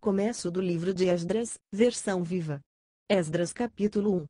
Começo do livro de Esdras, versão viva. Esdras capítulo 1.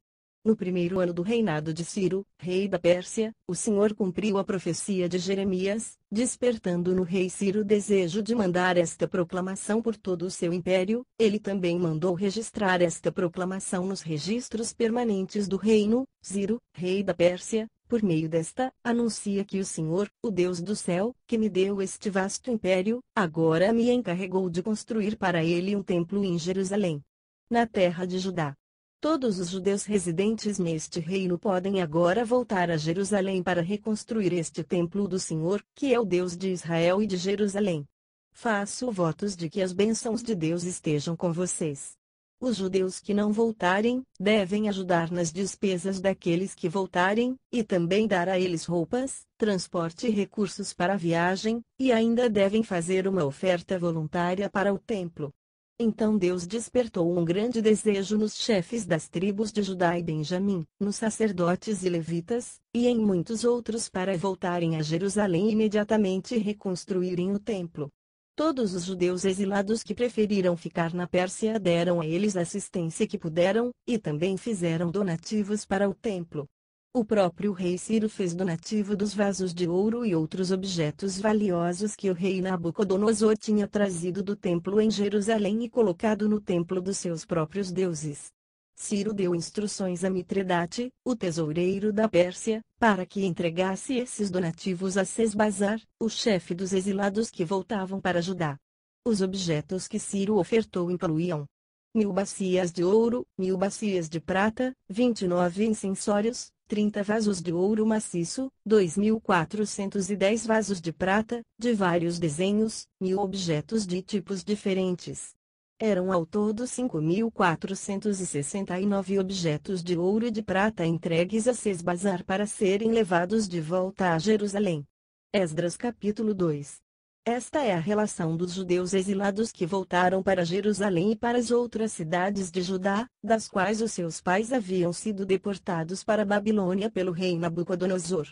No primeiro ano do reinado de Ciro, rei da Pérsia, o Senhor cumpriu a profecia de Jeremias, despertando no rei Ciro o desejo de mandar esta proclamação por todo o seu império. Ele também mandou registrar esta proclamação nos registros permanentes do reino. Ciro, rei da Pérsia, por meio desta, anuncia que o Senhor, o Deus do céu, que me deu este vasto império, agora me encarregou de construir para ele um templo em Jerusalém, na terra de Judá. Todos os judeus residentes neste reino podem agora voltar a Jerusalém para reconstruir este templo do Senhor, que é o Deus de Israel e de Jerusalém. Faço votos de que as bênçãos de Deus estejam com vocês. Os judeus que não voltarem, devem ajudar nas despesas daqueles que voltarem, e também dar a eles roupas, transporte e recursos para a viagem, e ainda devem fazer uma oferta voluntária para o templo. Então Deus despertou um grande desejo nos chefes das tribos de Judá e Benjamim, nos sacerdotes e levitas, e em muitos outros para voltarem a Jerusalém e imediatamente reconstruírem o templo. Todos os judeus exilados que preferiram ficar na Pérsia deram a eles a assistência que puderam, e também fizeram donativos para o templo. O próprio rei Ciro fez donativo dos vasos de ouro e outros objetos valiosos que o rei Nabucodonosor tinha trazido do templo em Jerusalém e colocado no templo dos seus próprios deuses. Ciro deu instruções a Mitredate, o tesoureiro da Pérsia, para que entregasse esses donativos a Sesbazar, o chefe dos exilados que voltavam para Judá. Os objetos que Ciro ofertou incluíam mil bacias de ouro, mil bacias de prata, 29 incensórios, 30 vasos de ouro maciço, 2.410 vasos de prata, de vários desenhos, mil objetos de tipos diferentes, eram ao todo 5.469 objetos de ouro e de prata entregues a Sesbazar para serem levados de volta a Jerusalém. Esdras capítulo 2 Esta é a relação dos judeus exilados que voltaram para Jerusalém e para as outras cidades de Judá, das quais os seus pais haviam sido deportados para Babilônia pelo rei Nabucodonosor.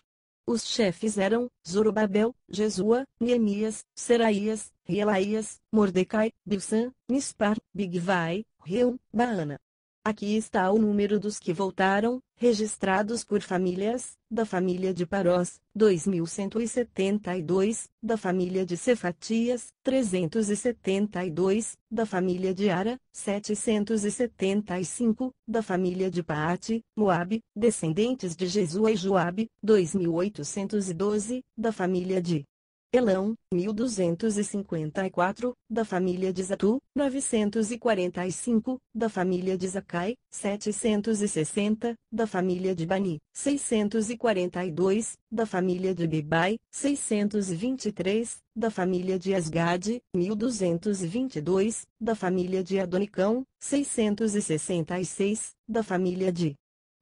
Os chefes eram Zorobabel, Jesua, Neemias, Seraías, Relaias, Mordecai, Bilsan, Mispar, Bigvai, Reum, Baana. Aqui está o número dos que voltaram, registrados por famílias, da família de Parós, 2172, da família de Cefatias, 372, da família de Ara, 775, da família de Paate, Moabe, descendentes de Jesua e Joabe, 2812, da família de Elão, 1254, da família de Zatu, 945, da família de Zacai, 760, da família de Bani, 642, da família de Bibai, 623, da família de Asgade, 1222, da família de Adonicão, 666, da família de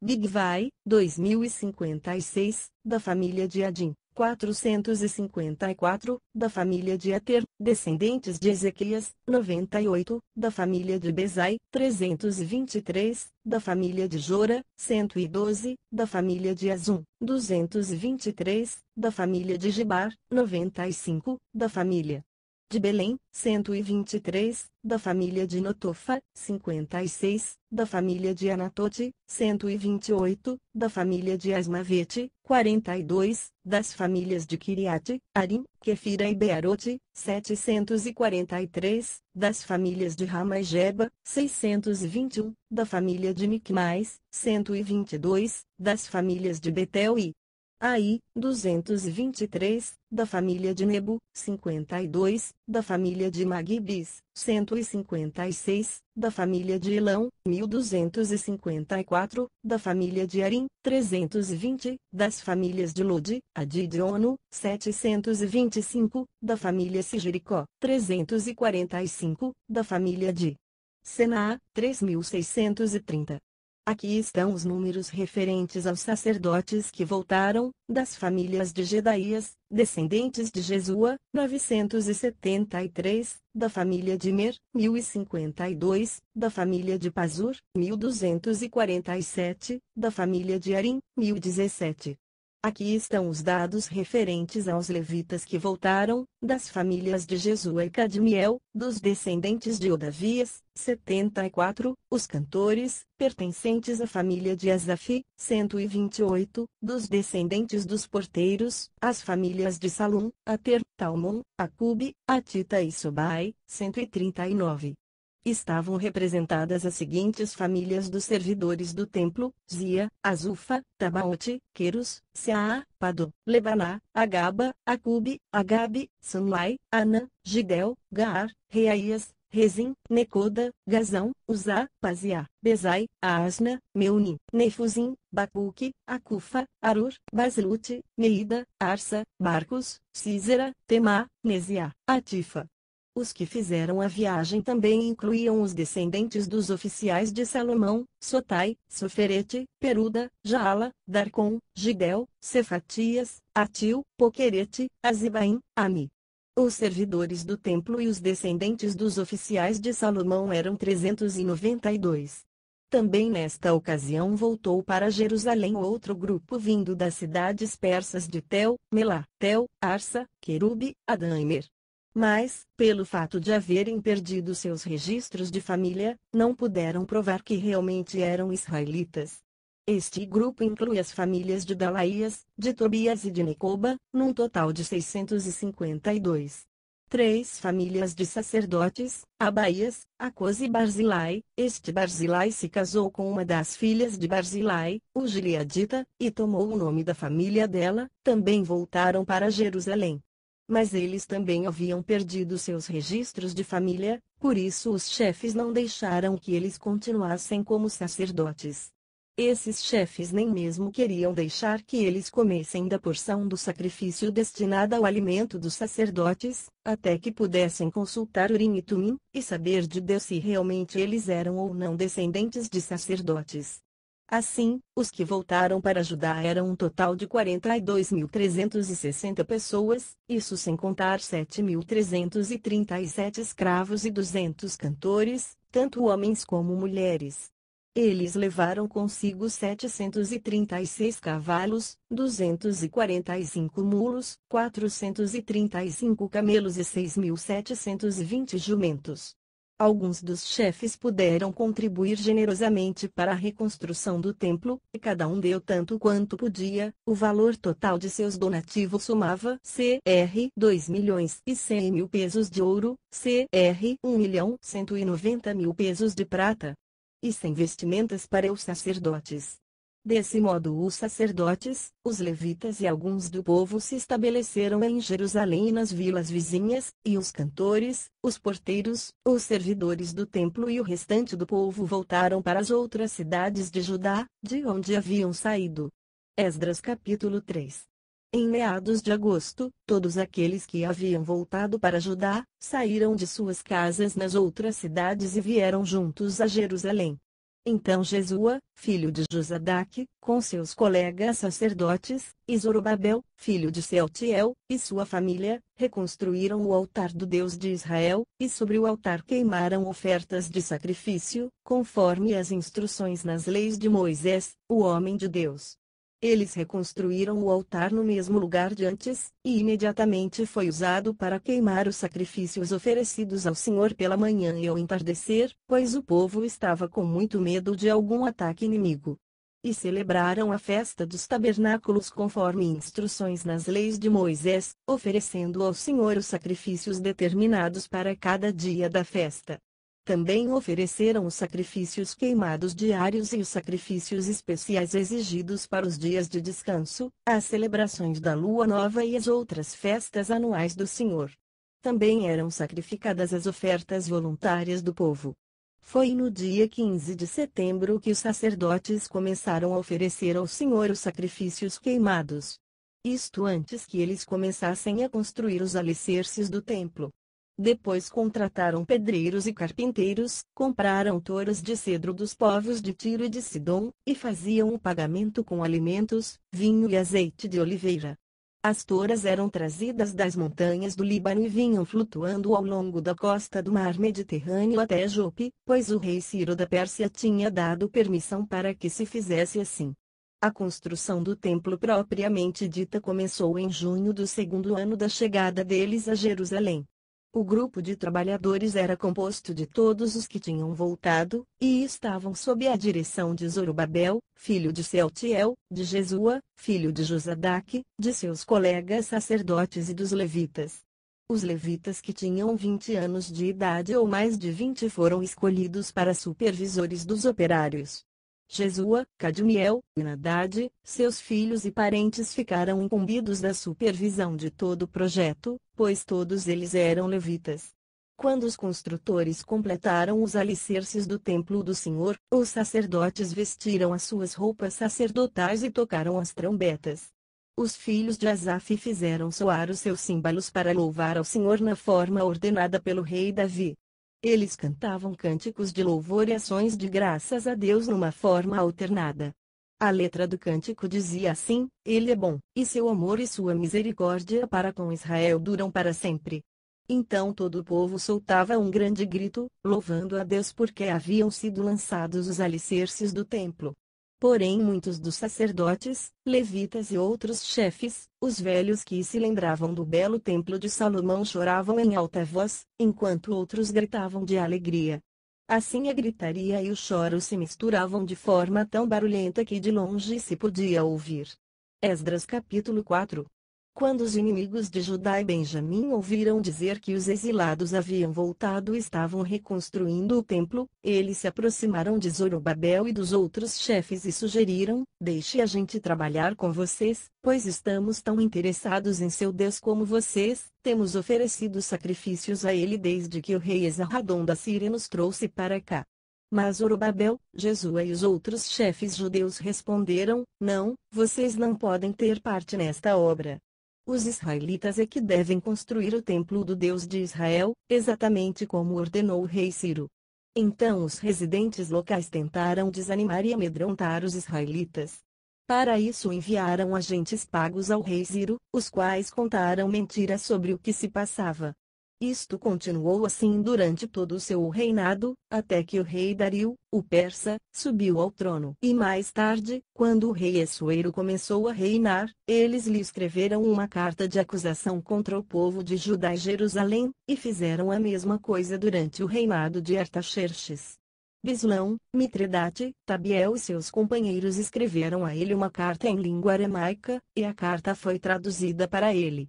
Bigvai, 2056, da família de Adim, 454, da família de Ater, descendentes de Ezequias, 98, da família de Bezai, 323, da família de Jora, 112, da família de Azum, 223, da família de Gibar, 95, da família de Belém, 123, da família de Notofa, 56, da família de Anatote, 128, da família de Asmavete, 42, das famílias de Kiriate, Arim, Kefira e Bearote, 743, das famílias de Rama e Jeba, 621, da família de Micmais, 122, das famílias de Betel e Ai, 223, da família de Nebo, 52, da família de Magibis, 156, da família de Elão, 1254, da família de Arim, 320, das famílias de Lodi, Adidiono, 725, da família Sigiricó, 345, da família de Sená, 3630. Aqui estão os números referentes aos sacerdotes que voltaram, das famílias de Gedaias, descendentes de Jesua, 973, da família de Mer, 1052, da família de Pazur, 1247, da família de Arim, 1017, Aqui estão os dados referentes aos levitas que voltaram, das famílias de Jesua e Cadmiel, dos descendentes de Odavias, 74, os cantores, pertencentes à família de Asaf, 128, dos descendentes dos porteiros, as famílias de Salum, Ater, Talmon, Acube, Atita e Sobai, 139 estavam representadas as seguintes famílias dos servidores do templo, Zia, Azufa, Tabaote, Queros, Seá, Pado, Lebaná, Agaba, Acube, Agabe, Sunlai, Anã, Gidel, Gaar, Reaías, Rezim, Necoda, Gazão, Uzá, Paziá, Bezai, Asna, Meuni, Nefuzim, Bacuque, Acufa, Arur, Baslute, Neida, Arsa, Barcos, Císera, Temá, Nezia, Atifa, os que fizeram a viagem também incluíam os descendentes dos oficiais de Salomão, Sotai, Soferete, Peruda, Jaala, Darcon, Gidel, Cefatias, Atil, Poquerete, Azibaim, Ami. Os servidores do templo e os descendentes dos oficiais de Salomão eram 392. Também nesta ocasião voltou para Jerusalém outro grupo vindo das cidades persas de Tel, Melá, Tel, Arsa, Querube, Adaimer, mas, pelo fato de haverem perdido seus registros de família, não puderam provar que realmente eram israelitas. Este grupo inclui as famílias de Dalaías, de Tobias e de Necoba, num total de 652 três famílias de sacerdotes, Abaías, Acos e Barzilai. Este Barzilai se casou com uma das filhas de Barzilai, o Gileadita, e tomou o nome da família dela, também voltaram para Jerusalém mas eles também haviam perdido seus registros de família, por isso os chefes não deixaram que eles continuassem como sacerdotes. Esses chefes nem mesmo queriam deixar que eles comessem da porção do sacrifício destinada ao alimento dos sacerdotes, até que pudessem consultar Urim e Tumim, e saber de Deus se realmente eles eram ou não descendentes de sacerdotes. Assim, os que voltaram para Judá eram um total de 42.360 pessoas, isso sem contar 7.337 escravos e 200 cantores, tanto homens como mulheres. Eles levaram consigo 736 cavalos, 245 mulos, 435 camelos e 6.720 jumentos. Alguns dos chefes puderam contribuir generosamente para a reconstrução do templo, e cada um deu tanto quanto podia, o valor total de seus donativos somava CR 2 milhões e 100 mil pesos de ouro, CR 1 milhão 190 mil pesos de prata. E sem vestimentas para os sacerdotes, Desse modo, os sacerdotes, os levitas e alguns do povo se estabeleceram em Jerusalém e nas vilas vizinhas, e os cantores, os porteiros, os servidores do templo e o restante do povo voltaram para as outras cidades de Judá, de onde haviam saído. Esdras capítulo 3 em meados de agosto, todos aqueles que haviam voltado para Judá, saíram de suas casas nas outras cidades e vieram juntos a Jerusalém. Então Jesua, filho de Josadaque, com seus colegas sacerdotes, e Zorobabel, filho de Celtiel, e sua família, reconstruíram o altar do Deus de Israel, e sobre o altar queimaram ofertas de sacrifício, conforme as instruções nas leis de Moisés, o homem de Deus. Eles reconstruíram o altar no mesmo lugar de antes, e imediatamente foi usado para queimar os sacrifícios oferecidos ao Senhor pela manhã e ao entardecer, pois o povo estava com muito medo de algum ataque inimigo. E celebraram a festa dos tabernáculos conforme instruções nas leis de Moisés, oferecendo ao Senhor os sacrifícios determinados para cada dia da festa. Também ofereceram os sacrifícios queimados diários e os sacrifícios especiais exigidos para os dias de descanso, as celebrações da lua nova e as outras festas anuais do Senhor. Também eram sacrificadas as ofertas voluntárias do povo. Foi no dia 15 de setembro que os sacerdotes começaram a oferecer ao Senhor os sacrifícios queimados. Isto antes que eles começassem a construir os alicerces do templo. Depois contrataram pedreiros e carpinteiros, compraram touros de cedro dos povos de Tiro e de Sidom, e faziam o pagamento com alimentos, vinho e azeite de oliveira. As touras eram trazidas das montanhas do Líbano e vinham flutuando ao longo da costa do mar Mediterrâneo até Jope, pois o rei Ciro da Pérsia tinha dado permissão para que se fizesse assim. A construção do templo propriamente dita começou em junho do segundo ano da chegada deles a Jerusalém. O grupo de trabalhadores era composto de todos os que tinham voltado, e estavam sob a direção de Zorobabel, filho de Celtiel, de Jesua, filho de Josadaque, de seus colegas sacerdotes e dos levitas. Os levitas que tinham 20 anos de idade ou mais de 20 foram escolhidos para supervisores dos operários. Jesua, Cadmiel, e Nadad, seus filhos e parentes ficaram incumbidos da supervisão de todo o projeto, pois todos eles eram levitas. Quando os construtores completaram os alicerces do templo do Senhor, os sacerdotes vestiram as suas roupas sacerdotais e tocaram as trombetas. Os filhos de Asaf fizeram soar os seus símbolos para louvar ao Senhor na forma ordenada pelo rei Davi. Eles cantavam cânticos de louvor e ações de graças a Deus numa forma alternada. A letra do cântico dizia assim: Ele é bom, e seu amor e sua misericórdia para com Israel duram para sempre. Então todo o povo soltava um grande grito, louvando a Deus porque haviam sido lançados os alicerces do templo. Porém muitos dos sacerdotes, levitas e outros chefes, os velhos que se lembravam do belo templo de Salomão choravam em alta voz, enquanto outros gritavam de alegria. Assim a gritaria e o choro se misturavam de forma tão barulhenta que de longe se podia ouvir. Esdras capítulo 4 quando os inimigos de Judá e Benjamim ouviram dizer que os exilados haviam voltado e estavam reconstruindo o templo, eles se aproximaram de Zorobabel e dos outros chefes e sugeriram: Deixe a gente trabalhar com vocês, pois estamos tão interessados em seu Deus como vocês, temos oferecido sacrifícios a ele desde que o rei Esarradon da Síria nos trouxe para cá. Mas Zorobabel, Jesua e os outros chefes judeus responderam: Não, vocês não podem ter parte nesta obra, os israelitas é que devem construir o templo do Deus de Israel, exatamente como ordenou o rei Ciro. Então os residentes locais tentaram desanimar e amedrontar os israelitas. Para isso enviaram agentes pagos ao rei Ciro, os quais contaram mentiras sobre o que se passava. Isto continuou assim durante todo o seu reinado, até que o rei Dario, o persa, subiu ao trono. E mais tarde, quando o rei Assuero começou a reinar, eles lhe escreveram uma carta de acusação contra o povo de Judá e Jerusalém, e fizeram a mesma coisa durante o reinado de Artaxerxes. Bislão, Mitredate, Tabiel e seus companheiros escreveram a ele uma carta em língua aramaica, e a carta foi traduzida para ele.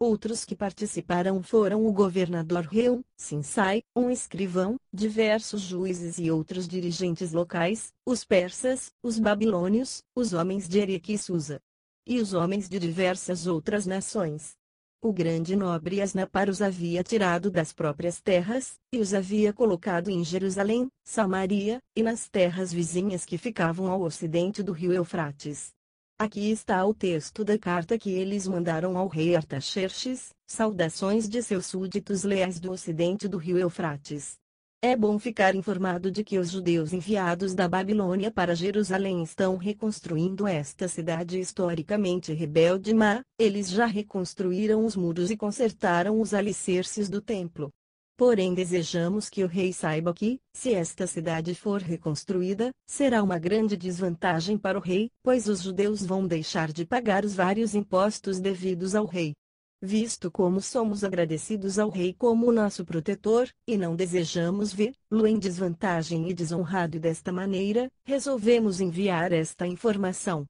Outros que participaram foram o governador Reum, Sinsai, um escrivão, diversos juízes e outros dirigentes locais, os persas, os babilônios, os homens de Erique e Susa. E os homens de diversas outras nações. O grande nobre Asnapar os havia tirado das próprias terras, e os havia colocado em Jerusalém, Samaria, e nas terras vizinhas que ficavam ao ocidente do rio Eufrates. Aqui está o texto da carta que eles mandaram ao rei Artaxerxes, saudações de seus súditos leais do ocidente do rio Eufrates. É bom ficar informado de que os judeus enviados da Babilônia para Jerusalém estão reconstruindo esta cidade historicamente rebelde, mas eles já reconstruíram os muros e consertaram os alicerces do templo. Porém desejamos que o rei saiba que, se esta cidade for reconstruída, será uma grande desvantagem para o rei, pois os judeus vão deixar de pagar os vários impostos devidos ao rei. Visto como somos agradecidos ao rei como nosso protetor, e não desejamos ver-lo em desvantagem e desonrado desta maneira, resolvemos enviar esta informação.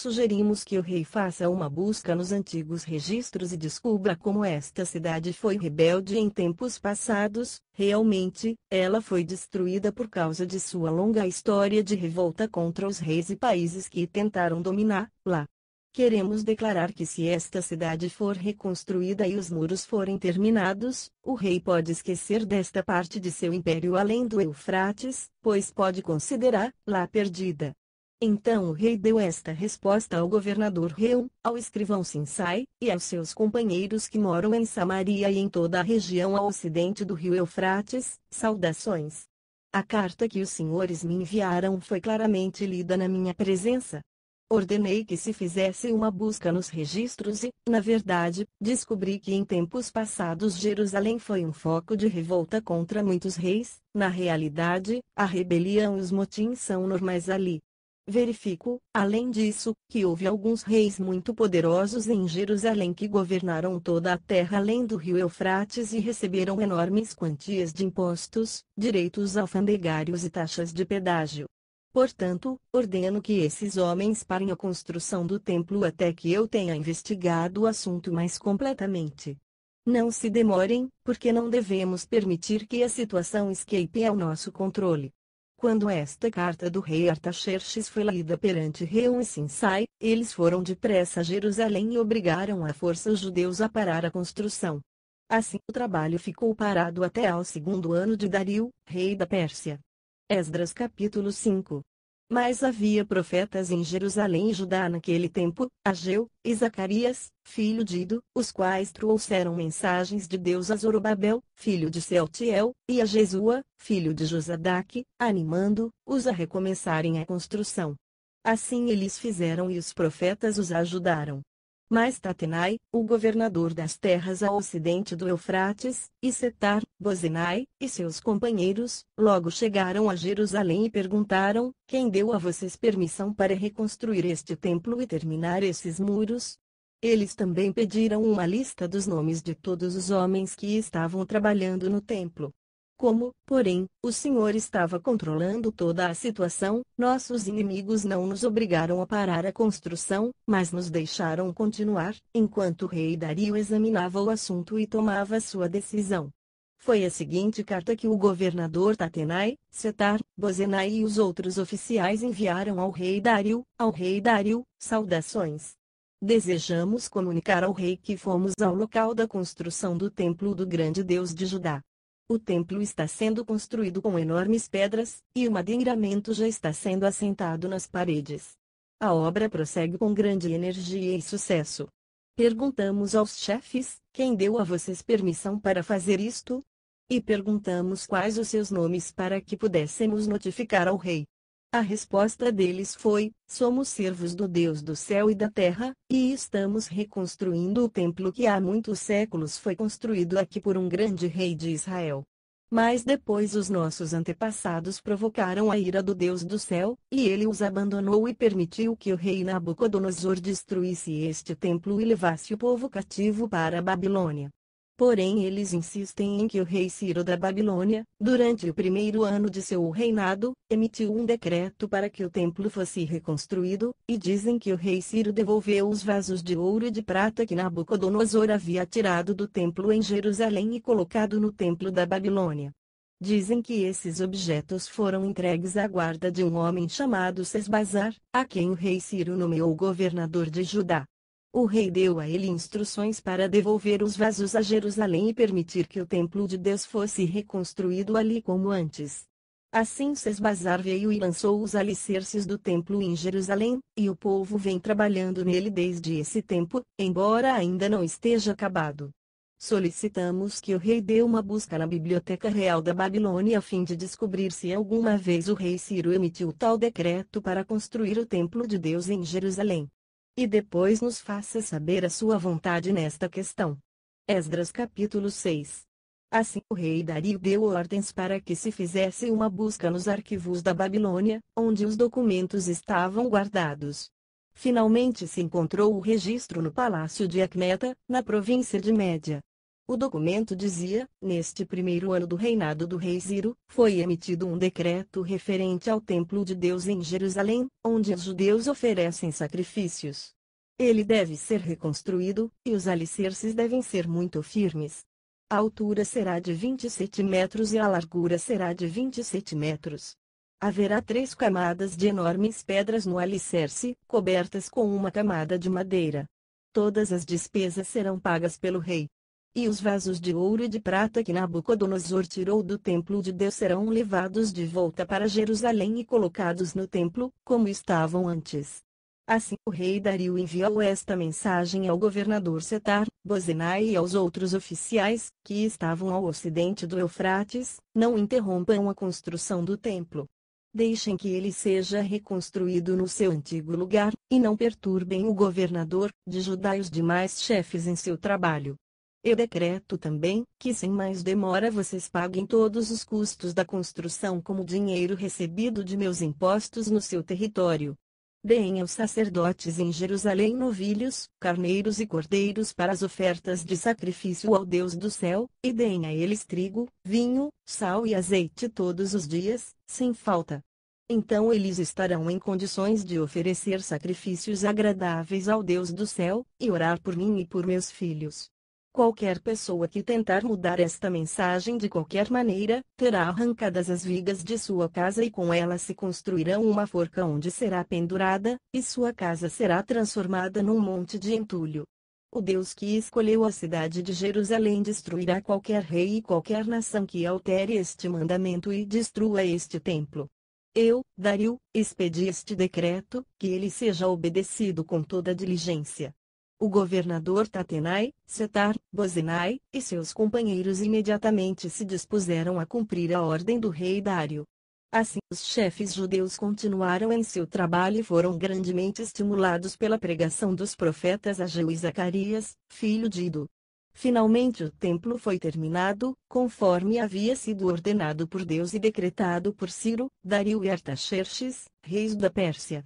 Sugerimos que o rei faça uma busca nos antigos registros e descubra como esta cidade foi rebelde em tempos passados, realmente, ela foi destruída por causa de sua longa história de revolta contra os reis e países que tentaram dominar lá. Queremos declarar que se esta cidade for reconstruída e os muros forem terminados, o rei pode esquecer desta parte de seu império além do Eufrates, pois pode considerar lá perdida. Então o rei deu esta resposta ao governador Reu, ao escrivão Sinsai, e aos seus companheiros que moram em Samaria e em toda a região ao ocidente do rio Eufrates, saudações. A carta que os senhores me enviaram foi claramente lida na minha presença. Ordenei que se fizesse uma busca nos registros e, na verdade, descobri que em tempos passados Jerusalém foi um foco de revolta contra muitos reis, na realidade, a rebelião e os motins são normais ali. Verifico, além disso, que houve alguns reis muito poderosos em Jerusalém que governaram toda a terra além do rio Eufrates e receberam enormes quantias de impostos, direitos alfandegários e taxas de pedágio. Portanto, ordeno que esses homens parem a construção do templo até que eu tenha investigado o assunto mais completamente. Não se demorem, porque não devemos permitir que a situação escape ao nosso controle. Quando esta carta do rei Artaxerxes foi lida perante Reum e Sinsai, eles foram depressa a Jerusalém e obrigaram a força os judeus a parar a construção. Assim o trabalho ficou parado até ao segundo ano de Dario, rei da Pérsia. Esdras capítulo 5 mas havia profetas em Jerusalém e Judá naquele tempo, Ageu e Zacarias, filho de Ido, os quais trouxeram mensagens de Deus a Zorobabel, filho de Celtiel, e a Jesua, filho de Josadaque, animando-os a recomeçarem a construção. Assim eles fizeram e os profetas os ajudaram mas Tatenai, o governador das terras a ocidente do Eufrates, e Setar, Bozenai, e seus companheiros, logo chegaram a Jerusalém e perguntaram, quem deu a vocês permissão para reconstruir este templo e terminar esses muros? Eles também pediram uma lista dos nomes de todos os homens que estavam trabalhando no templo. Como, porém, o Senhor estava controlando toda a situação, nossos inimigos não nos obrigaram a parar a construção, mas nos deixaram continuar, enquanto o rei Dario examinava o assunto e tomava sua decisão. Foi a seguinte carta que o governador Tatenai, Setar, Bozenai e os outros oficiais enviaram ao rei Dario, ao rei Dario, saudações. Desejamos comunicar ao rei que fomos ao local da construção do templo do grande Deus de Judá. O templo está sendo construído com enormes pedras, e o madeiramento já está sendo assentado nas paredes. A obra prossegue com grande energia e sucesso. Perguntamos aos chefes: quem deu a vocês permissão para fazer isto? E perguntamos quais os seus nomes para que pudéssemos notificar ao rei. A resposta deles foi: Somos servos do Deus do céu e da terra, e estamos reconstruindo o templo que há muitos séculos foi construído aqui por um grande rei de Israel. Mas depois os nossos antepassados provocaram a ira do Deus do céu, e ele os abandonou e permitiu que o rei Nabucodonosor destruísse este templo e levasse o povo cativo para a Babilônia. Porém eles insistem em que o rei Ciro da Babilônia, durante o primeiro ano de seu reinado, emitiu um decreto para que o templo fosse reconstruído, e dizem que o rei Ciro devolveu os vasos de ouro e de prata que Nabucodonosor havia tirado do templo em Jerusalém e colocado no templo da Babilônia. Dizem que esses objetos foram entregues à guarda de um homem chamado Sesbazar, a quem o rei Ciro nomeou governador de Judá o rei deu a ele instruções para devolver os vasos a Jerusalém e permitir que o templo de Deus fosse reconstruído ali como antes. Assim Sesbazar veio e lançou os alicerces do templo em Jerusalém, e o povo vem trabalhando nele desde esse tempo, embora ainda não esteja acabado. Solicitamos que o rei dê uma busca na Biblioteca Real da Babilônia a fim de descobrir se alguma vez o rei Ciro emitiu tal decreto para construir o templo de Deus em Jerusalém e depois nos faça saber a sua vontade nesta questão. Esdras capítulo 6 Assim o rei Dario deu ordens para que se fizesse uma busca nos arquivos da Babilônia, onde os documentos estavam guardados. Finalmente se encontrou o registro no palácio de Acmeta, na província de Média, o documento dizia: Neste primeiro ano do reinado do rei Ciro, foi emitido um decreto referente ao Templo de Deus em Jerusalém, onde os judeus oferecem sacrifícios. Ele deve ser reconstruído, e os alicerces devem ser muito firmes. A altura será de 27 metros e a largura será de 27 metros. Haverá três camadas de enormes pedras no alicerce, cobertas com uma camada de madeira. Todas as despesas serão pagas pelo rei. E os vasos de ouro e de prata que Nabucodonosor tirou do templo de Deus serão levados de volta para Jerusalém e colocados no templo, como estavam antes. Assim o rei Dario enviou esta mensagem ao governador Setar, Bozenai e aos outros oficiais, que estavam ao ocidente do Eufrates, não interrompam a construção do templo. Deixem que ele seja reconstruído no seu antigo lugar, e não perturbem o governador, de Judá e os demais chefes em seu trabalho. Eu decreto também que sem mais demora vocês paguem todos os custos da construção como dinheiro recebido de meus impostos no seu território. Deem aos sacerdotes em Jerusalém novilhos, carneiros e cordeiros para as ofertas de sacrifício ao Deus do céu, e deem a eles trigo, vinho, sal e azeite todos os dias, sem falta. Então eles estarão em condições de oferecer sacrifícios agradáveis ao Deus do céu, e orar por mim e por meus filhos. Qualquer pessoa que tentar mudar esta mensagem de qualquer maneira, terá arrancadas as vigas de sua casa e com elas se construirá uma forca onde será pendurada, e sua casa será transformada num monte de entulho. O Deus que escolheu a cidade de Jerusalém destruirá qualquer rei e qualquer nação que altere este mandamento e destrua este templo. Eu, Dario, expedi este decreto, que ele seja obedecido com toda diligência. O governador Tatenai, Setar, Bozenai e seus companheiros imediatamente se dispuseram a cumprir a ordem do rei Dário. Assim, os chefes judeus continuaram em seu trabalho e foram grandemente estimulados pela pregação dos profetas Ageu e Zacarias, filho de Ido. Finalmente o templo foi terminado, conforme havia sido ordenado por Deus e decretado por Ciro, Dario e Artaxerxes, reis da Pérsia.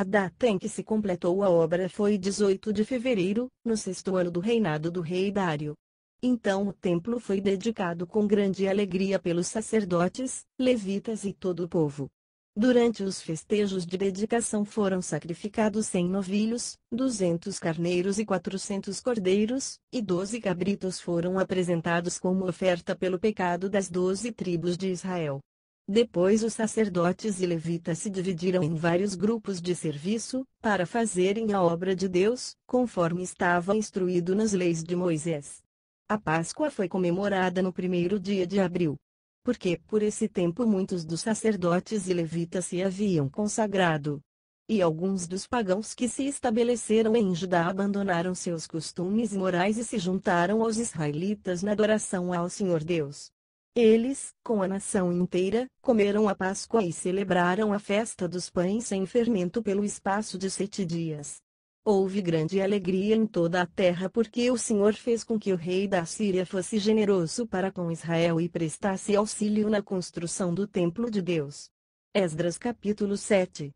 A data em que se completou a obra foi 18 de fevereiro, no sexto ano do reinado do rei Dário. Então o templo foi dedicado com grande alegria pelos sacerdotes, levitas e todo o povo. Durante os festejos de dedicação foram sacrificados cem novilhos, duzentos carneiros e quatrocentos cordeiros, e doze cabritos foram apresentados como oferta pelo pecado das doze tribos de Israel. Depois os sacerdotes e levitas se dividiram em vários grupos de serviço, para fazerem a obra de Deus, conforme estava instruído nas leis de Moisés. A Páscoa foi comemorada no primeiro dia de abril. Porque por esse tempo muitos dos sacerdotes e levitas se haviam consagrado. E alguns dos pagãos que se estabeleceram em Judá abandonaram seus costumes morais e se juntaram aos israelitas na adoração ao Senhor Deus. Eles, com a nação inteira, comeram a Páscoa e celebraram a festa dos pães sem fermento pelo espaço de sete dias. Houve grande alegria em toda a terra porque o Senhor fez com que o rei da Síria fosse generoso para com Israel e prestasse auxílio na construção do templo de Deus. Esdras capítulo 7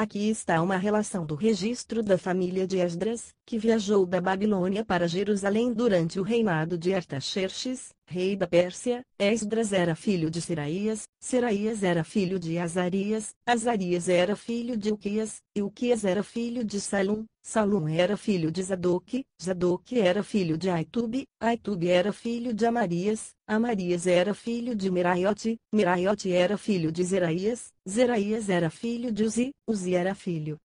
Aqui está uma relação do registro da família de Esdras, que viajou da Babilônia para Jerusalém durante o reinado de Artaxerxes, rei da Pérsia. Esdras era filho de Seraías, Seraías era filho de Azarias, Azarias era filho de Uquias, e Uquias era filho de Salum, Salum era filho de Zadok, Zadok era filho de Aitube, Aitube era filho de Amarias, Amarias era filho de Meraiote, Meraiote era filho de Zeraías, Zeraías era filho de Uzi, Uzi era filho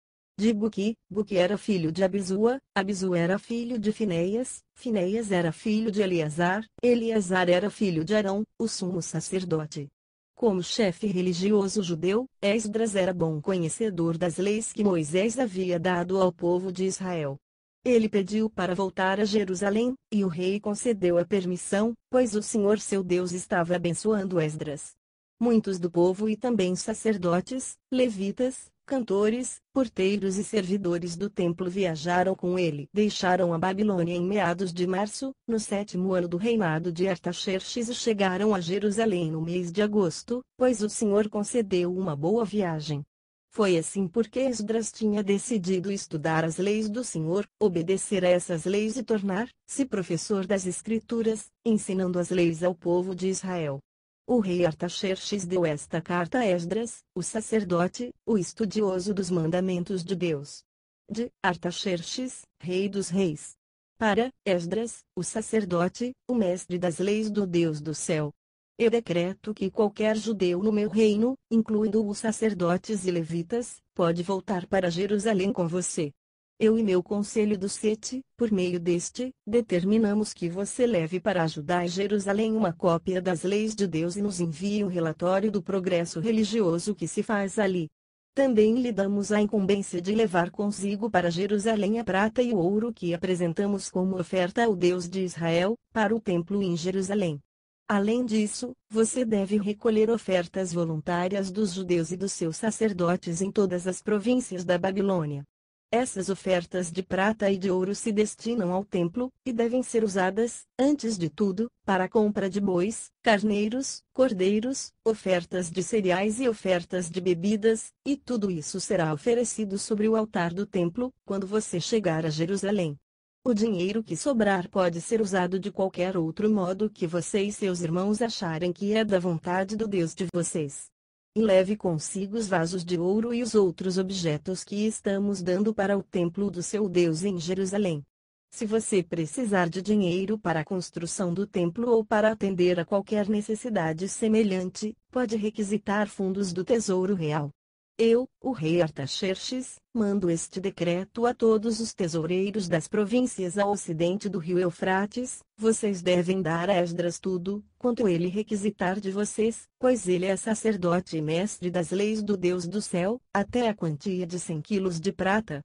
de Buqui, Buqui era filho de Abizua, Abizu era filho de Fineias, Fineias era filho de Eleazar, Eleazar era filho de Arão, o sumo sacerdote. Como chefe religioso judeu, Esdras era bom conhecedor das leis que Moisés havia dado ao povo de Israel. Ele pediu para voltar a Jerusalém, e o rei concedeu a permissão, pois o Senhor seu Deus estava abençoando Esdras. Muitos do povo e também sacerdotes, levitas, cantores, porteiros e servidores do templo viajaram com ele. Deixaram a Babilônia em meados de março, no sétimo ano do reinado de Artaxerxes e chegaram a Jerusalém no mês de agosto, pois o Senhor concedeu uma boa viagem. Foi assim porque Esdras tinha decidido estudar as leis do Senhor, obedecer a essas leis e tornar-se professor das Escrituras, ensinando as leis ao povo de Israel. O rei Artaxerxes deu esta carta a Esdras, o sacerdote, o estudioso dos mandamentos de Deus. De Artaxerxes, rei dos reis. Para Esdras, o sacerdote, o mestre das leis do Deus do céu. Eu decreto que qualquer judeu no meu reino, incluindo os sacerdotes e levitas, pode voltar para Jerusalém com você eu e meu conselho do Sete, por meio deste, determinamos que você leve para ajudar Jerusalém uma cópia das leis de Deus e nos envie um relatório do progresso religioso que se faz ali. Também lhe damos a incumbência de levar consigo para Jerusalém a prata e o ouro que apresentamos como oferta ao Deus de Israel, para o templo em Jerusalém. Além disso, você deve recolher ofertas voluntárias dos judeus e dos seus sacerdotes em todas as províncias da Babilônia. Essas ofertas de prata e de ouro se destinam ao templo, e devem ser usadas, antes de tudo, para a compra de bois, carneiros, cordeiros, ofertas de cereais e ofertas de bebidas, e tudo isso será oferecido sobre o altar do templo, quando você chegar a Jerusalém. O dinheiro que sobrar pode ser usado de qualquer outro modo que você e seus irmãos acharem que é da vontade do Deus de vocês e leve consigo os vasos de ouro e os outros objetos que estamos dando para o templo do seu Deus em Jerusalém. Se você precisar de dinheiro para a construção do templo ou para atender a qualquer necessidade semelhante, pode requisitar fundos do Tesouro Real. Eu, o rei Artaxerxes, mando este decreto a todos os tesoureiros das províncias ao ocidente do rio Eufrates, vocês devem dar a Esdras tudo, quanto ele requisitar de vocês, pois ele é sacerdote e mestre das leis do Deus do céu, até a quantia de 100 quilos de prata.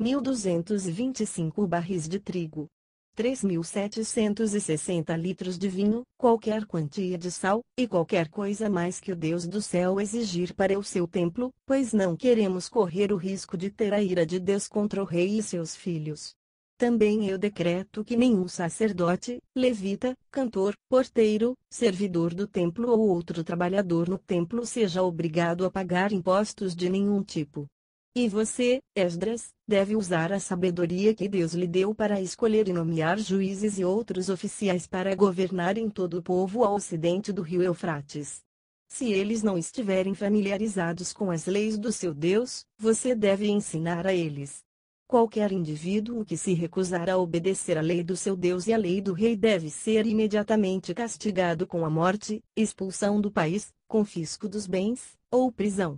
1225 barris de trigo, 3.760 litros de vinho, qualquer quantia de sal, e qualquer coisa mais que o Deus do céu exigir para o seu templo, pois não queremos correr o risco de ter a ira de Deus contra o rei e seus filhos. Também eu decreto que nenhum sacerdote, levita, cantor, porteiro, servidor do templo ou outro trabalhador no templo seja obrigado a pagar impostos de nenhum tipo. E você, Esdras, deve usar a sabedoria que Deus lhe deu para escolher e nomear juízes e outros oficiais para governar em todo o povo ao ocidente do rio Eufrates. Se eles não estiverem familiarizados com as leis do seu Deus, você deve ensinar a eles. Qualquer indivíduo que se recusar a obedecer à lei do seu Deus e à lei do rei deve ser imediatamente castigado com a morte, expulsão do país, confisco dos bens, ou prisão.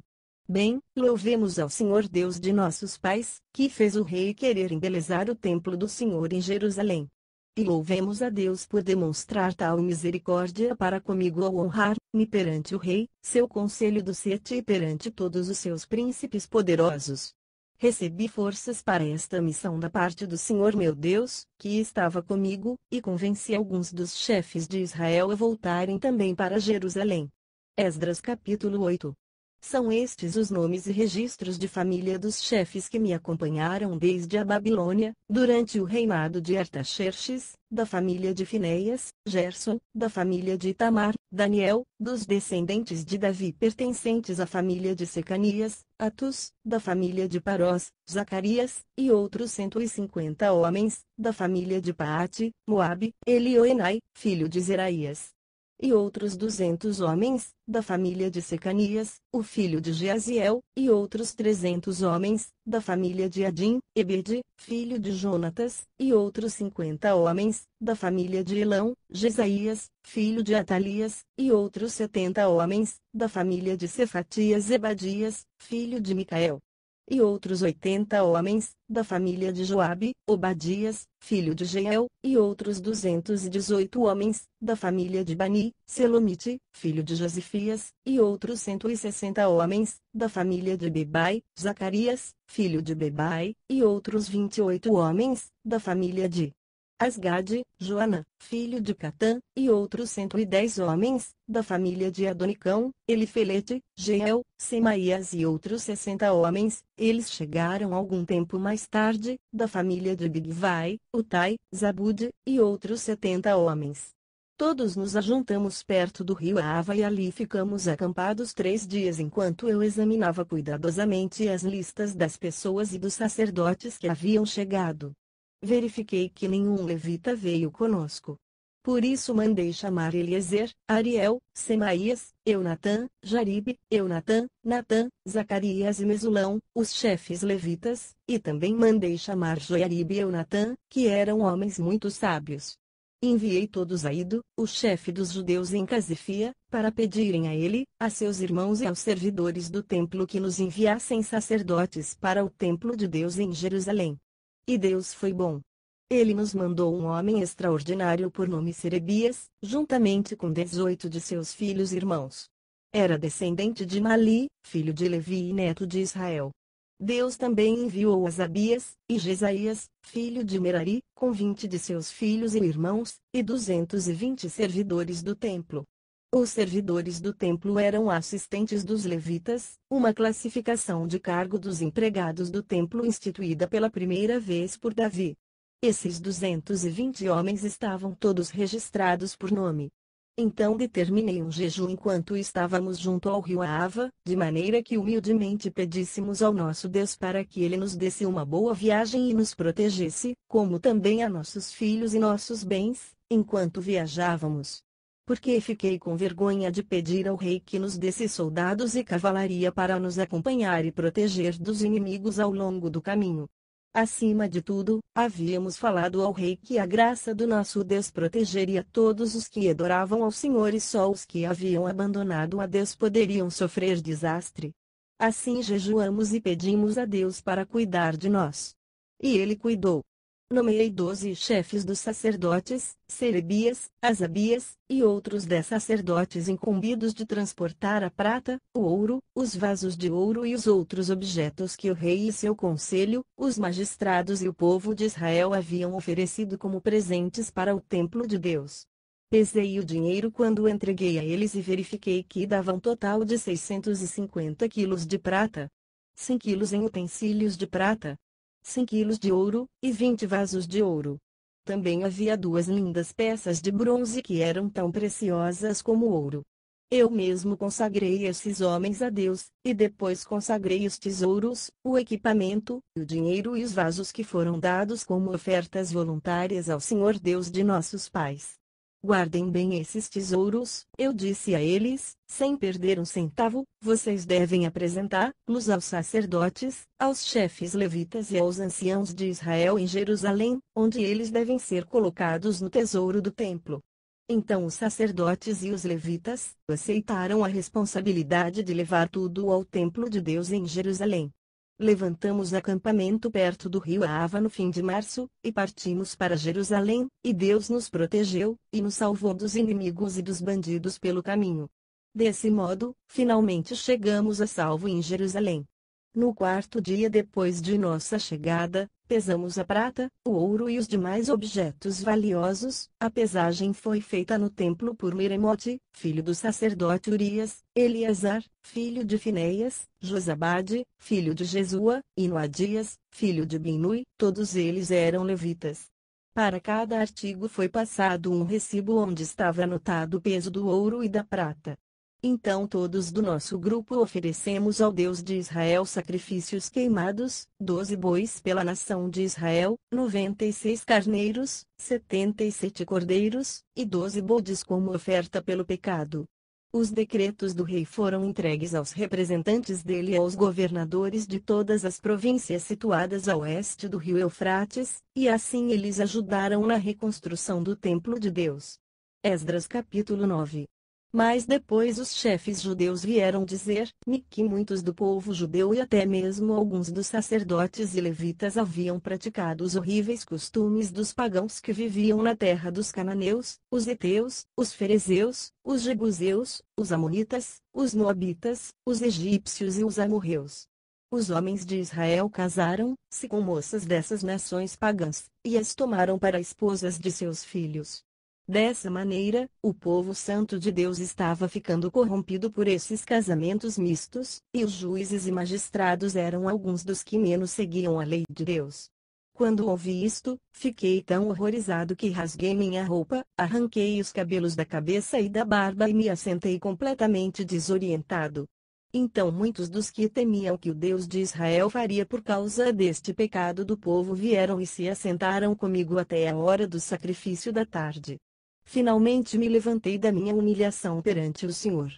Bem, louvemos ao Senhor Deus de nossos pais, que fez o rei querer embelezar o templo do Senhor em Jerusalém. E louvemos a Deus por demonstrar tal misericórdia para comigo ao honrar-me perante o rei, seu conselho do sete e perante todos os seus príncipes poderosos. Recebi forças para esta missão da parte do Senhor meu Deus, que estava comigo, e convenci alguns dos chefes de Israel a voltarem também para Jerusalém. Esdras capítulo 8 são estes os nomes e registros de família dos chefes que me acompanharam desde a Babilônia, durante o reinado de Artaxerxes, da família de Finéias, Gerson, da família de Itamar, Daniel, dos descendentes de Davi pertencentes à família de Secanias, Atus, da família de Parós, Zacarias, e outros 150 homens, da família de Paate, Moabe, Elioenai, filho de Zeraías, e outros duzentos homens, da família de Secanias, o filho de Jeaziel, e outros trezentos homens, da família de Adim, Ebed, filho de Jonatas, e outros cinquenta homens, da família de Elão, Jesaías, filho de Atalias, e outros setenta homens, da família de Cefatias Ebadias, filho de Micael, e outros oitenta homens, da família de Joabe, Obadias, filho de Jeiel, e outros duzentos e dezoito homens, da família de Bani, Selomite, filho de Josifias, e outros cento e sessenta homens, da família de Bebai, Zacarias, filho de Bebai, e outros vinte e oito homens, da família de Asgad, Joana, filho de Catã, e outros 110 homens, da família de Adonicão, Elifelete, Geel, Semaías e outros 60 homens, eles chegaram algum tempo mais tarde, da família de Bigvai, Utai, Zabud, e outros 70 homens. Todos nos ajuntamos perto do rio Ava e ali ficamos acampados três dias enquanto eu examinava cuidadosamente as listas das pessoas e dos sacerdotes que haviam chegado verifiquei que nenhum levita veio conosco. Por isso mandei chamar Eliezer, Ariel, Semaías, Eunatã, Jaribe, Eunatã, Natã, Zacarias e Mesulão, os chefes levitas, e também mandei chamar Joiaribe e Eunatã, que eram homens muito sábios. Enviei todos a Ido, o chefe dos judeus em Casifia, para pedirem a ele, a seus irmãos e aos servidores do templo que nos enviassem sacerdotes para o templo de Deus em Jerusalém. E Deus foi bom. Ele nos mandou um homem extraordinário por nome Serebias, juntamente com dezoito de seus filhos e irmãos. Era descendente de Mali, filho de Levi e neto de Israel. Deus também enviou Asabias, e Jesaías, filho de Merari, com vinte de seus filhos e irmãos, e duzentos e vinte servidores do templo. Os servidores do templo eram assistentes dos levitas, uma classificação de cargo dos empregados do templo instituída pela primeira vez por Davi. Esses 220 homens estavam todos registrados por nome. Então determinei um jejum enquanto estávamos junto ao rio Ava, de maneira que humildemente pedíssemos ao nosso Deus para que ele nos desse uma boa viagem e nos protegesse, como também a nossos filhos e nossos bens, enquanto viajávamos porque fiquei com vergonha de pedir ao rei que nos desse soldados e cavalaria para nos acompanhar e proteger dos inimigos ao longo do caminho. Acima de tudo, havíamos falado ao rei que a graça do nosso Deus protegeria todos os que adoravam ao Senhor e só os que haviam abandonado a Deus poderiam sofrer desastre. Assim jejuamos e pedimos a Deus para cuidar de nós. E ele cuidou nomeei doze chefes dos sacerdotes, Serebias, Asabias, e outros dez sacerdotes incumbidos de transportar a prata, o ouro, os vasos de ouro e os outros objetos que o rei e seu conselho, os magistrados e o povo de Israel haviam oferecido como presentes para o templo de Deus. Pesei o dinheiro quando entreguei a eles e verifiquei que dava um total de 650 quilos de prata. 100 quilos em utensílios de prata, 100 quilos de ouro, e 20 vasos de ouro. Também havia duas lindas peças de bronze que eram tão preciosas como ouro. Eu mesmo consagrei esses homens a Deus, e depois consagrei os tesouros, o equipamento, o dinheiro e os vasos que foram dados como ofertas voluntárias ao Senhor Deus de nossos pais. Guardem bem esses tesouros, eu disse a eles, sem perder um centavo, vocês devem apresentá-los aos sacerdotes, aos chefes levitas e aos anciãos de Israel em Jerusalém, onde eles devem ser colocados no tesouro do templo. Então os sacerdotes e os levitas aceitaram a responsabilidade de levar tudo ao templo de Deus em Jerusalém. Levantamos acampamento perto do rio Ava no fim de março, e partimos para Jerusalém, e Deus nos protegeu, e nos salvou dos inimigos e dos bandidos pelo caminho. Desse modo, finalmente chegamos a salvo em Jerusalém. No quarto dia depois de nossa chegada, pesamos a prata, o ouro e os demais objetos valiosos. A pesagem foi feita no templo por Miremote, filho do sacerdote Urias, Eleazar, filho de Fineias, Josabade, filho de Jesua, e Noadias, filho de Binui. Todos eles eram levitas. Para cada artigo foi passado um recibo onde estava anotado o peso do ouro e da prata. Então todos do nosso grupo oferecemos ao Deus de Israel sacrifícios queimados, doze bois pela nação de Israel, noventa e seis carneiros, setenta e sete cordeiros, e doze bodes como oferta pelo pecado. Os decretos do rei foram entregues aos representantes dele e aos governadores de todas as províncias situadas a oeste do rio Eufrates, e assim eles ajudaram na reconstrução do templo de Deus. Esdras capítulo 9 mas depois os chefes judeus vieram dizer-me que muitos do povo judeu e até mesmo alguns dos sacerdotes e levitas haviam praticado os horríveis costumes dos pagãos que viviam na terra dos cananeus, os heteus, os ferezeus, os jebuseus, os amonitas, os moabitas, os egípcios e os amorreus. Os homens de Israel casaram-se com moças dessas nações pagãs, e as tomaram para esposas de seus filhos. Dessa maneira, o povo santo de Deus estava ficando corrompido por esses casamentos mistos, e os juízes e magistrados eram alguns dos que menos seguiam a lei de Deus. Quando ouvi isto, fiquei tão horrorizado que rasguei minha roupa, arranquei os cabelos da cabeça e da barba e me assentei completamente desorientado. Então muitos dos que temiam que o Deus de Israel faria por causa deste pecado do povo vieram e se assentaram comigo até a hora do sacrifício da tarde. Finalmente me levantei da minha humilhação perante o Senhor.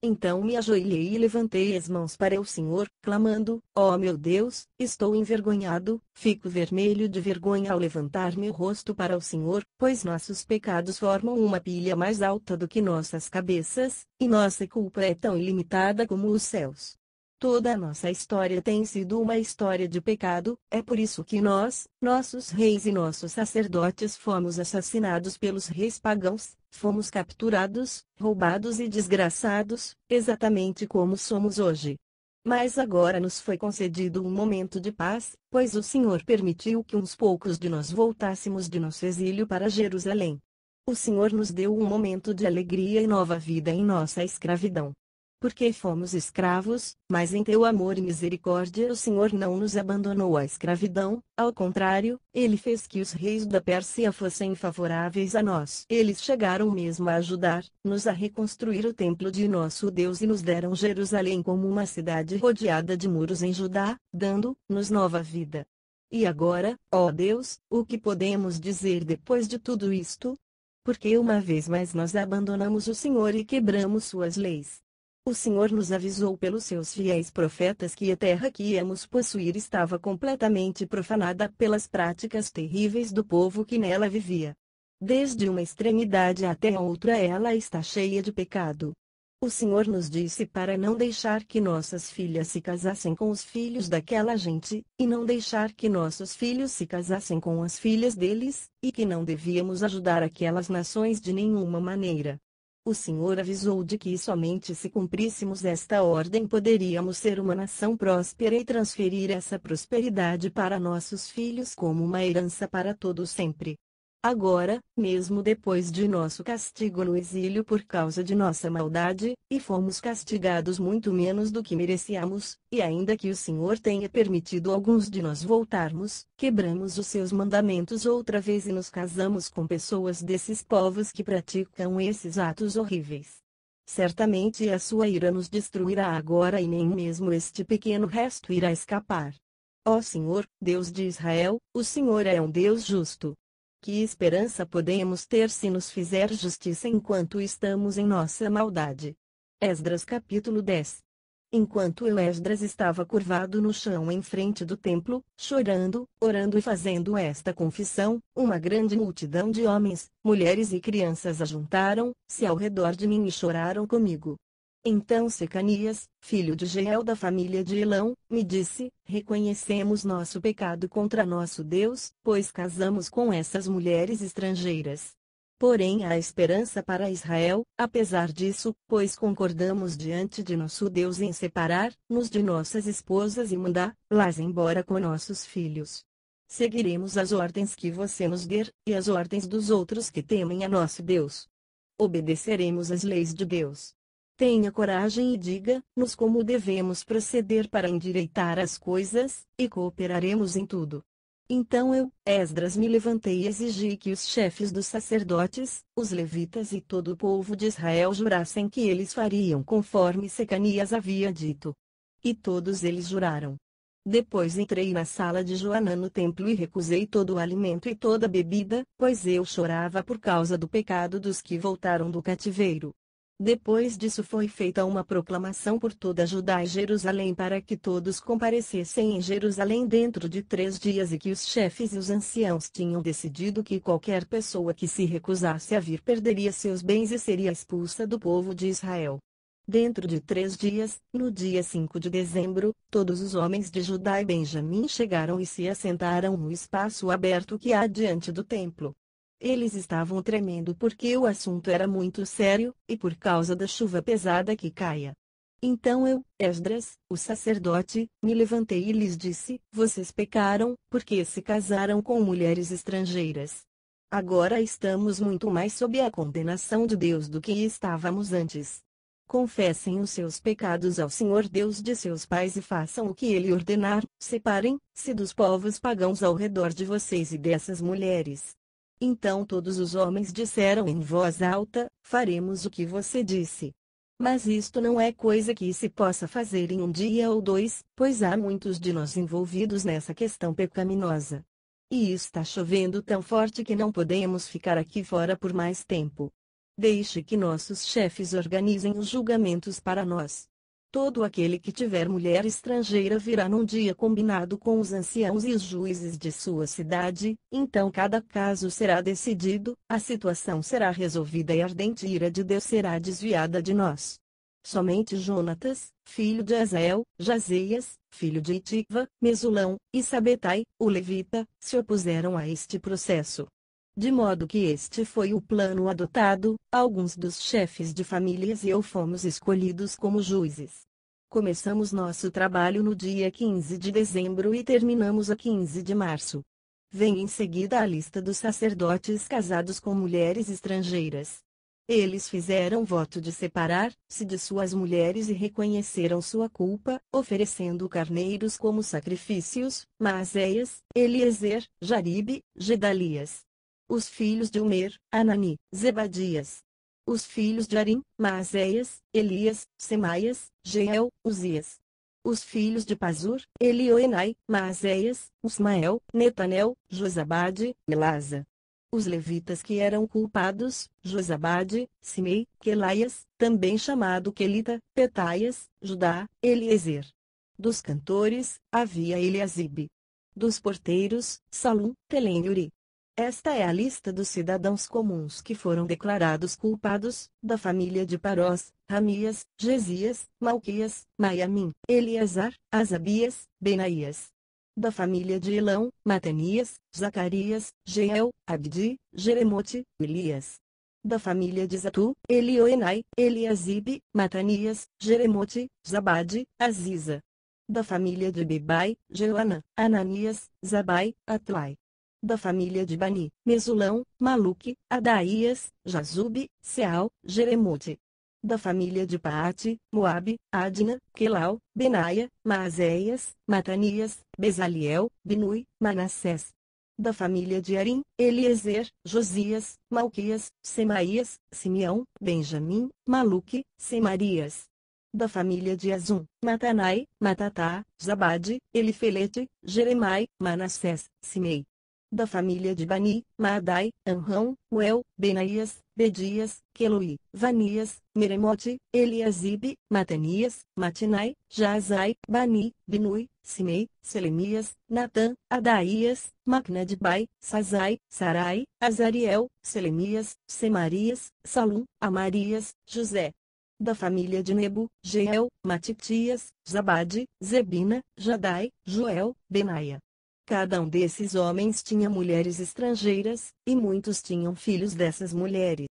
Então me ajoelhei e levantei as mãos para o Senhor, clamando: Ó oh meu Deus, estou envergonhado, fico vermelho de vergonha ao levantar meu rosto para o Senhor, pois nossos pecados formam uma pilha mais alta do que nossas cabeças, e nossa culpa é tão ilimitada como os céus. Toda a nossa história tem sido uma história de pecado, é por isso que nós, nossos reis e nossos sacerdotes fomos assassinados pelos reis pagãos, fomos capturados, roubados e desgraçados, exatamente como somos hoje. Mas agora nos foi concedido um momento de paz, pois o Senhor permitiu que uns poucos de nós voltássemos de nosso exílio para Jerusalém. O Senhor nos deu um momento de alegria e nova vida em nossa escravidão porque fomos escravos, mas em teu amor e misericórdia o Senhor não nos abandonou à escravidão, ao contrário, ele fez que os reis da Pérsia fossem favoráveis a nós. Eles chegaram mesmo a ajudar, nos a reconstruir o templo de nosso Deus e nos deram Jerusalém como uma cidade rodeada de muros em Judá, dando-nos nova vida. E agora, ó Deus, o que podemos dizer depois de tudo isto? Porque uma vez mais nós abandonamos o Senhor e quebramos suas leis. O Senhor nos avisou pelos seus fiéis profetas que a terra que íamos possuir estava completamente profanada pelas práticas terríveis do povo que nela vivia. Desde uma extremidade até a outra ela está cheia de pecado. O Senhor nos disse para não deixar que nossas filhas se casassem com os filhos daquela gente, e não deixar que nossos filhos se casassem com as filhas deles, e que não devíamos ajudar aquelas nações de nenhuma maneira o Senhor avisou de que somente se cumpríssemos esta ordem poderíamos ser uma nação próspera e transferir essa prosperidade para nossos filhos como uma herança para todo sempre. Agora, mesmo depois de nosso castigo no exílio por causa de nossa maldade, e fomos castigados muito menos do que merecíamos, e ainda que o Senhor tenha permitido alguns de nós voltarmos, quebramos os seus mandamentos outra vez e nos casamos com pessoas desses povos que praticam esses atos horríveis. Certamente a sua ira nos destruirá agora e nem mesmo este pequeno resto irá escapar. Ó Senhor, Deus de Israel, o Senhor é um Deus justo, que esperança podemos ter se nos fizer justiça enquanto estamos em nossa maldade? Esdras capítulo 10 Enquanto eu Esdras estava curvado no chão em frente do templo, chorando, orando e fazendo esta confissão, uma grande multidão de homens, mulheres e crianças ajuntaram-se ao redor de mim e choraram comigo. Então Secanias, filho de Geel da família de Elão, me disse, reconhecemos nosso pecado contra nosso Deus, pois casamos com essas mulheres estrangeiras. Porém há esperança para Israel, apesar disso, pois concordamos diante de nosso Deus em separar-nos de nossas esposas e mandá las embora com nossos filhos. Seguiremos as ordens que você nos der, e as ordens dos outros que temem a nosso Deus. Obedeceremos às leis de Deus. Tenha coragem e diga-nos como devemos proceder para endireitar as coisas, e cooperaremos em tudo. Então eu, Esdras, me levantei e exigi que os chefes dos sacerdotes, os levitas e todo o povo de Israel jurassem que eles fariam conforme Secanias havia dito. E todos eles juraram. Depois entrei na sala de Joanã no templo e recusei todo o alimento e toda a bebida, pois eu chorava por causa do pecado dos que voltaram do cativeiro, depois disso foi feita uma proclamação por toda Judá e Jerusalém para que todos comparecessem em Jerusalém dentro de três dias e que os chefes e os anciãos tinham decidido que qualquer pessoa que se recusasse a vir perderia seus bens e seria expulsa do povo de Israel. Dentro de três dias, no dia 5 de dezembro, todos os homens de Judá e Benjamim chegaram e se assentaram no espaço aberto que há diante do templo. Eles estavam tremendo porque o assunto era muito sério, e por causa da chuva pesada que caia. Então eu, Esdras, o sacerdote, me levantei e lhes disse: Vocês pecaram, porque se casaram com mulheres estrangeiras. Agora estamos muito mais sob a condenação de Deus do que estávamos antes. Confessem os seus pecados ao Senhor Deus de seus pais e façam o que ele ordenar, separem-se dos povos pagãos ao redor de vocês e dessas mulheres. Então todos os homens disseram em voz alta: Faremos o que você disse. Mas isto não é coisa que se possa fazer em um dia ou dois, pois há muitos de nós envolvidos nessa questão pecaminosa. E está chovendo tão forte que não podemos ficar aqui fora por mais tempo. Deixe que nossos chefes organizem os julgamentos para nós. Todo aquele que tiver mulher estrangeira virá num dia combinado com os anciãos e os juízes de sua cidade, então cada caso será decidido, a situação será resolvida e a ardente ira de Deus será desviada de nós. Somente Jonatas, filho de Azael, Jazeias, filho de Itiva, Mesulão, e Sabetai, o levita, se opuseram a este processo de modo que este foi o plano adotado, alguns dos chefes de famílias e eu fomos escolhidos como juízes. Começamos nosso trabalho no dia 15 de dezembro e terminamos a 15 de março. Vem em seguida a lista dos sacerdotes casados com mulheres estrangeiras. Eles fizeram voto de separar-se de suas mulheres e reconheceram sua culpa, oferecendo carneiros como sacrifícios, Maséias, Eliezer, Jaribe, Gedalias, os filhos de Umer, Anani, Zebadias. Os filhos de Arim, Maaseias, Elias, Semaias, Jeel, Uzias. Os filhos de Pazur, Elioenai, Maaseias, Usmael, Netanel, Josabade, Elasa. Os levitas que eram culpados, Josabade, Simei, Quelaias, também chamado Quelita, Petaias, Judá, Eliezer. Dos cantores, havia Eliasibe. Dos porteiros, Salum, Telenuri. Esta é a lista dos cidadãos comuns que foram declarados culpados, da família de Parós, Ramias, Gesias, Malquias, Maiamim, Eleazar, Asabias, Benaías. Da família de Elão, Matanias, Zacarias, Jeel, Abdi, Jeremote, Elias. Da família de Zatu, Elioenai, Eliasibe, Matanias, Jeremote, Zabade, Aziza. Da família de Bibai, Joana, Ananias, Zabai, Atlai da família de Bani, Mesulão, Maluque, Adaías, Jazube, Seal, Jeremute. Da família de Paate, Moabe, Adna, Quelau, Benaia, Maazéias, Matanias, Bezaliel, Binui, Manassés. Da família de Arim, Eliezer, Josias, Malquias, Semaías, Simeão, Benjamim, Maluque, Semarias da família de Azum, Matanai, Matatá, Zabade, Elifelete, Jeremai, Manassés, Simei da família de Bani, Madai, Anrão, Uel, Benaías, Bedias, Keloí, Vanias, Meremote, Eliasibe, Matanias, Matinai, Jazai, Bani, Binui, Simei, Selemias, Natã, Adaías, Macnadbai, Sazai, Sarai, Azariel, Selemias, Semarias, Salum, Amarias, José, da família de Nebo, Jeel, Matitias, Zabade, Zebina, Jadai, Joel, Benaia, Cada um desses homens tinha mulheres estrangeiras, e muitos tinham filhos dessas mulheres.